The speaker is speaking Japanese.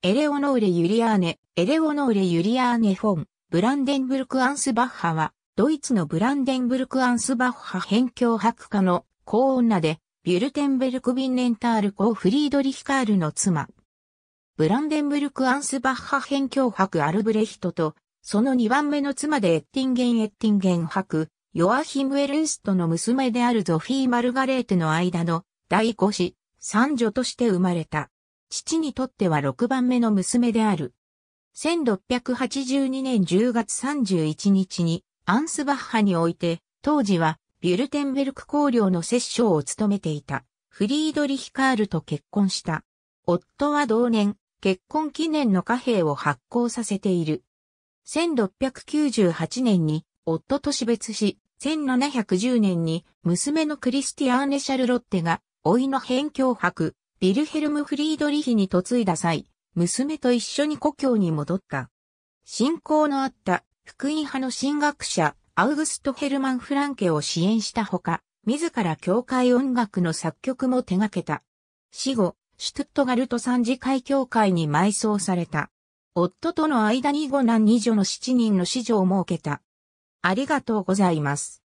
エレオノーレ・ユリアーネ、エレオノーレ・ユリアーネ・フォン、ブランデンブルク・アンスバッハは、ドイツのブランデンブルク・アンスバッハ辺境博家の高女で、ビュルテンベルク・ヴィンレンタール・コー・フリードリヒカールの妻。ブランデンブルク・アンスバッハ辺境博アルブレヒトと、その2番目の妻でエッティンゲン・エッティンゲン博、ヨアヒム・エルンストの娘であるゾフィー・マルガレーテの間の第5子、三女として生まれた。父にとっては6番目の娘である。1682年10月31日にアンスバッハにおいて、当時はビュルテンベルク公領の摂政を務めていたフリードリヒカールと結婚した。夫は同年、結婚記念の貨幣を発行させている。1698年に夫と死別し、1710年に娘のクリスティアーネ・シャルロッテが、老いの辺境博、ビルヘルム・フリードリヒに嫁いだ際、娘と一緒に故郷に戻った。信仰のあった福音派の神学者、アウグスト・ヘルマン・フランケを支援したほか、自ら教会音楽の作曲も手掛けた。死後、シュトゥットガルト三次会協会に埋葬された。夫との間に五男二女の七人の子女を設けた。ありがとうございます。